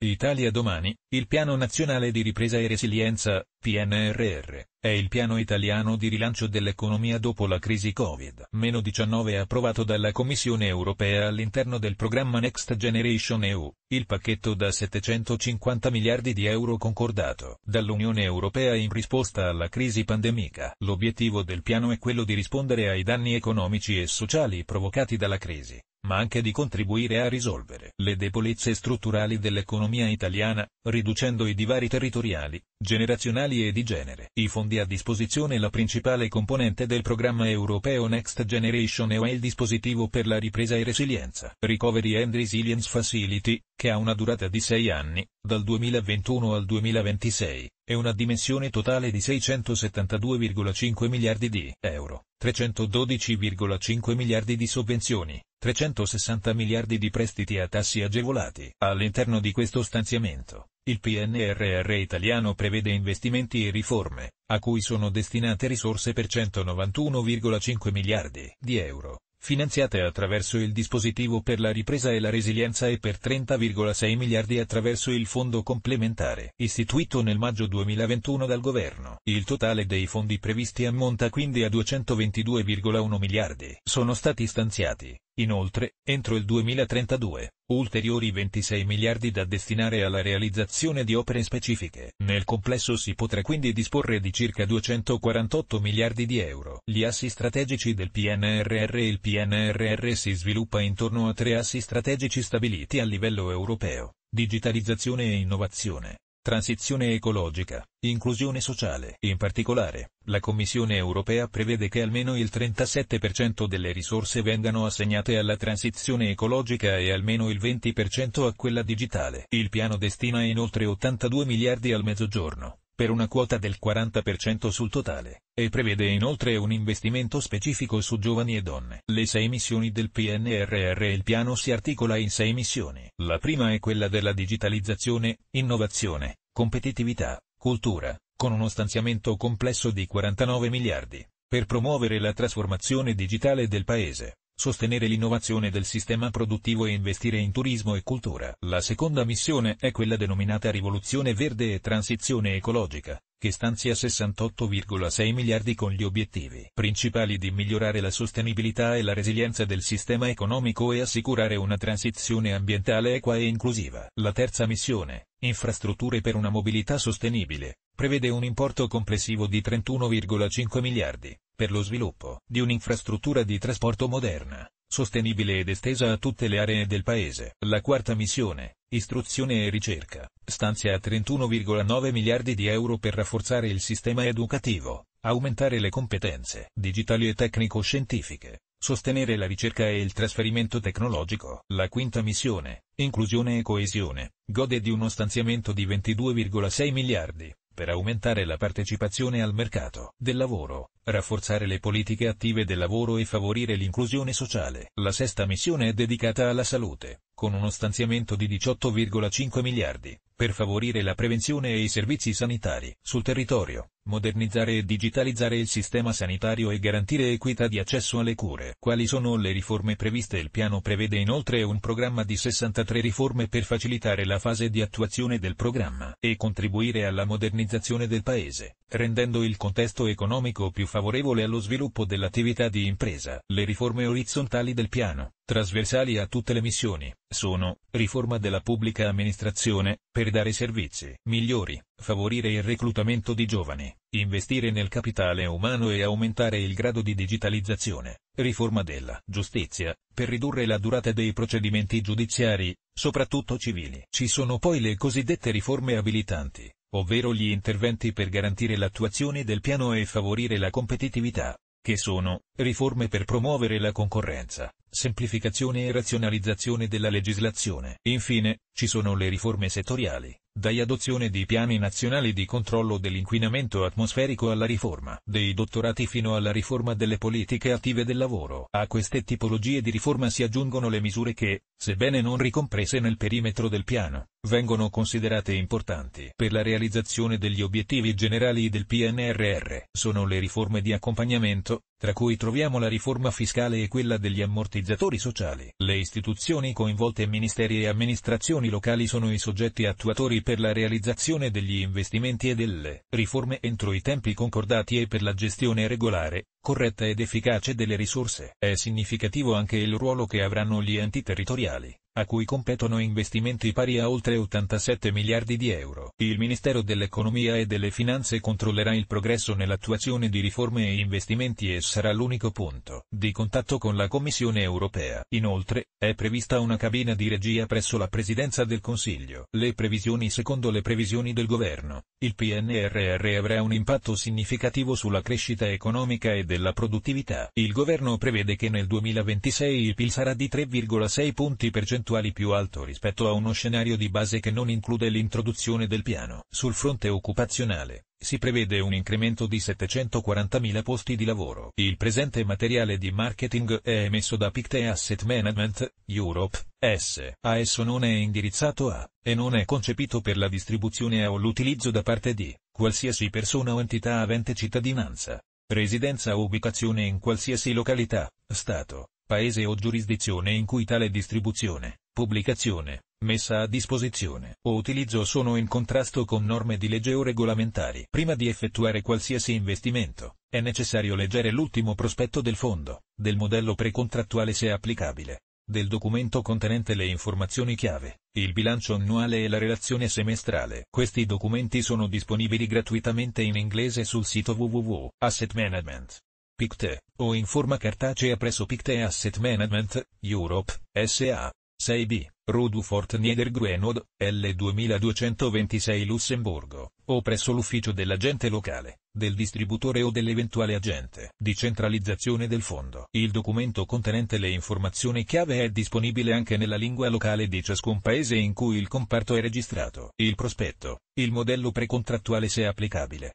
Italia Domani, il Piano Nazionale di Ripresa e Resilienza, PNRR, è il piano italiano di rilancio dell'economia dopo la crisi Covid-19 approvato dalla Commissione europea all'interno del programma Next Generation EU, il pacchetto da 750 miliardi di euro concordato dall'Unione europea in risposta alla crisi pandemica. L'obiettivo del piano è quello di rispondere ai danni economici e sociali provocati dalla crisi ma anche di contribuire a risolvere le debolezze strutturali dell'economia italiana, riducendo i divari territoriali, generazionali e di genere. I fondi a disposizione è la principale componente del programma europeo Next Generation EU è il dispositivo per la ripresa e resilienza. Recovery and Resilience Facility, che ha una durata di 6 anni, dal 2021 al 2026 e una dimensione totale di 672,5 miliardi di euro, 312,5 miliardi di sovvenzioni, 360 miliardi di prestiti a tassi agevolati. All'interno di questo stanziamento, il PNRR italiano prevede investimenti e riforme, a cui sono destinate risorse per 191,5 miliardi di euro, finanziate attraverso il dispositivo per la ripresa e la resilienza e per 30,6 miliardi attraverso il fondo complementare, istituito nel maggio 2021 dal governo. Il totale dei fondi previsti ammonta quindi a 222,1 miliardi. Sono stati stanziati Inoltre, entro il 2032, ulteriori 26 miliardi da destinare alla realizzazione di opere specifiche. Nel complesso si potrà quindi disporre di circa 248 miliardi di euro. Gli assi strategici del PNRR Il PNRR si sviluppa intorno a tre assi strategici stabiliti a livello europeo, digitalizzazione e innovazione, transizione ecologica, inclusione sociale. In particolare, la Commissione europea prevede che almeno il 37% delle risorse vengano assegnate alla transizione ecologica e almeno il 20% a quella digitale. Il piano destina inoltre 82 miliardi al mezzogiorno, per una quota del 40% sul totale, e prevede inoltre un investimento specifico su giovani e donne. Le sei missioni del PNRR il piano si articola in sei missioni. La prima è quella della digitalizzazione, innovazione, competitività, cultura, con uno stanziamento complesso di 49 miliardi, per promuovere la trasformazione digitale del paese, sostenere l'innovazione del sistema produttivo e investire in turismo e cultura. La seconda missione è quella denominata Rivoluzione Verde e Transizione Ecologica, che stanzia 68,6 miliardi con gli obiettivi principali di migliorare la sostenibilità e la resilienza del sistema economico e assicurare una transizione ambientale equa e inclusiva. La terza missione, Infrastrutture per una mobilità sostenibile, prevede un importo complessivo di 31,5 miliardi, per lo sviluppo di un'infrastruttura di trasporto moderna, sostenibile ed estesa a tutte le aree del Paese. La quarta missione, istruzione e ricerca, stanzia 31,9 miliardi di euro per rafforzare il sistema educativo, aumentare le competenze digitali e tecnico-scientifiche, Sostenere la ricerca e il trasferimento tecnologico. La quinta missione, inclusione e coesione, gode di uno stanziamento di 22,6 miliardi per aumentare la partecipazione al mercato del lavoro, rafforzare le politiche attive del lavoro e favorire l'inclusione sociale. La sesta missione è dedicata alla salute con uno stanziamento di 18,5 miliardi, per favorire la prevenzione e i servizi sanitari sul territorio, modernizzare e digitalizzare il sistema sanitario e garantire equità di accesso alle cure. Quali sono le riforme previste? Il piano prevede inoltre un programma di 63 riforme per facilitare la fase di attuazione del programma e contribuire alla modernizzazione del Paese, rendendo il contesto economico più favorevole allo sviluppo dell'attività di impresa. Le riforme orizzontali del piano trasversali a tutte le missioni, sono, riforma della pubblica amministrazione, per dare servizi migliori, favorire il reclutamento di giovani, investire nel capitale umano e aumentare il grado di digitalizzazione, riforma della giustizia, per ridurre la durata dei procedimenti giudiziari, soprattutto civili. Ci sono poi le cosiddette riforme abilitanti, ovvero gli interventi per garantire l'attuazione del piano e favorire la competitività, che sono, riforme per promuovere la concorrenza, semplificazione e razionalizzazione della legislazione. Infine, ci sono le riforme settoriali, dai adozione di piani nazionali di controllo dell'inquinamento atmosferico alla riforma dei dottorati fino alla riforma delle politiche attive del lavoro. A queste tipologie di riforma si aggiungono le misure che, sebbene non ricomprese nel perimetro del piano, vengono considerate importanti per la realizzazione degli obiettivi generali del PNRR. Sono le riforme di accompagnamento, tra cui troviamo la riforma fiscale e quella degli ammortizzatori sociali. Le istituzioni coinvolte ministeri e amministrazioni locali sono i soggetti attuatori per la realizzazione degli investimenti e delle riforme entro i tempi concordati e per la gestione regolare, corretta ed efficace delle risorse. È significativo anche il ruolo che avranno gli enti territoriali a cui competono investimenti pari a oltre 87 miliardi di euro. Il Ministero dell'Economia e delle Finanze controllerà il progresso nell'attuazione di riforme e investimenti e sarà l'unico punto di contatto con la Commissione europea. Inoltre, è prevista una cabina di regia presso la Presidenza del Consiglio. Le previsioni Secondo le previsioni del governo, il PNRR avrà un impatto significativo sulla crescita economica e della produttività. Il governo prevede che nel 2026 il PIL sarà di 3,6 punti percentuali percentuali più alto rispetto a uno scenario di base che non include l'introduzione del piano. Sul fronte occupazionale, si prevede un incremento di 740.000 posti di lavoro. Il presente materiale di marketing è emesso da Pictet Asset Management, Europe, S. A esso non è indirizzato a, e non è concepito per la distribuzione o l'utilizzo da parte di, qualsiasi persona o entità avente cittadinanza, residenza o ubicazione in qualsiasi località, Stato, paese o giurisdizione in cui tale distribuzione, pubblicazione, messa a disposizione o utilizzo sono in contrasto con norme di legge o regolamentari. Prima di effettuare qualsiasi investimento, è necessario leggere l'ultimo prospetto del fondo, del modello precontrattuale se applicabile, del documento contenente le informazioni chiave, il bilancio annuale e la relazione semestrale. Questi documenti sono disponibili gratuitamente in inglese sul sito www.assetmanagement. PICTE, o in forma cartacea presso PICTE Asset Management, Europe, SA. 6B, Rodu Fort Niederguenod, L2226 Lussemburgo, o presso l'ufficio dell'agente locale, del distributore o dell'eventuale agente di centralizzazione del fondo. Il documento contenente le informazioni chiave è disponibile anche nella lingua locale di ciascun paese in cui il comparto è registrato. Il prospetto, il modello precontrattuale se applicabile,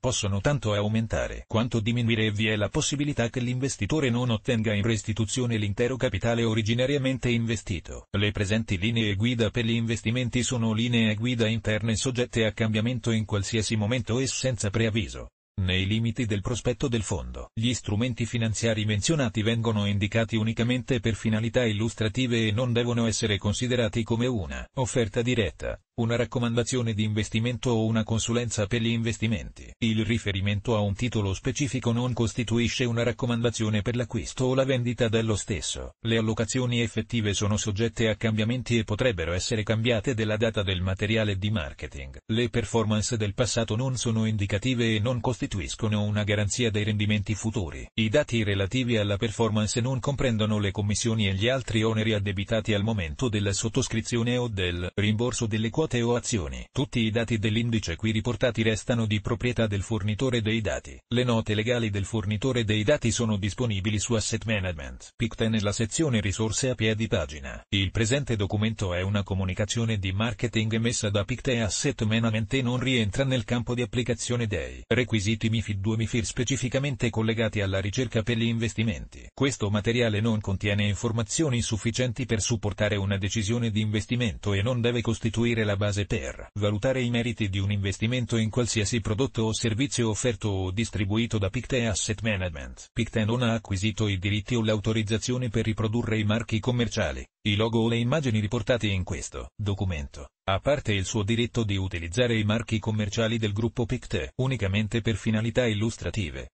possono tanto aumentare quanto diminuire e vi è la possibilità che l'investitore non ottenga in restituzione l'intero capitale originariamente investito. Le presenti linee guida per gli investimenti sono linee guida interne soggette a cambiamento in qualsiasi momento e senza preavviso nei limiti del prospetto del fondo. Gli strumenti finanziari menzionati vengono indicati unicamente per finalità illustrative e non devono essere considerati come una offerta diretta, una raccomandazione di investimento o una consulenza per gli investimenti. Il riferimento a un titolo specifico non costituisce una raccomandazione per l'acquisto o la vendita dello stesso. Le allocazioni effettive sono soggette a cambiamenti e potrebbero essere cambiate della data del materiale di marketing. Le performance del passato non sono indicative e non costituiscono costituiscono una garanzia dei rendimenti futuri. I dati relativi alla performance non comprendono le commissioni e gli altri oneri addebitati al momento della sottoscrizione o del rimborso delle quote o azioni. Tutti i dati dell'indice qui riportati restano di proprietà del fornitore dei dati. Le note legali del fornitore dei dati sono disponibili su Asset Management. PICTE nella sezione risorse a piedi pagina. Il presente documento è una comunicazione di marketing emessa da PICTE Asset Management e non rientra nel campo di applicazione dei requisiti siti MIFID 2 MIFIR specificamente collegati alla ricerca per gli investimenti. Questo materiale non contiene informazioni sufficienti per supportare una decisione di investimento e non deve costituire la base per valutare i meriti di un investimento in qualsiasi prodotto o servizio offerto o distribuito da Picte Asset Management. Picte non ha acquisito i diritti o l'autorizzazione per riprodurre i marchi commerciali, i logo o le immagini riportate in questo documento a parte il suo diritto di utilizzare i marchi commerciali del gruppo Pictet unicamente per finalità illustrative.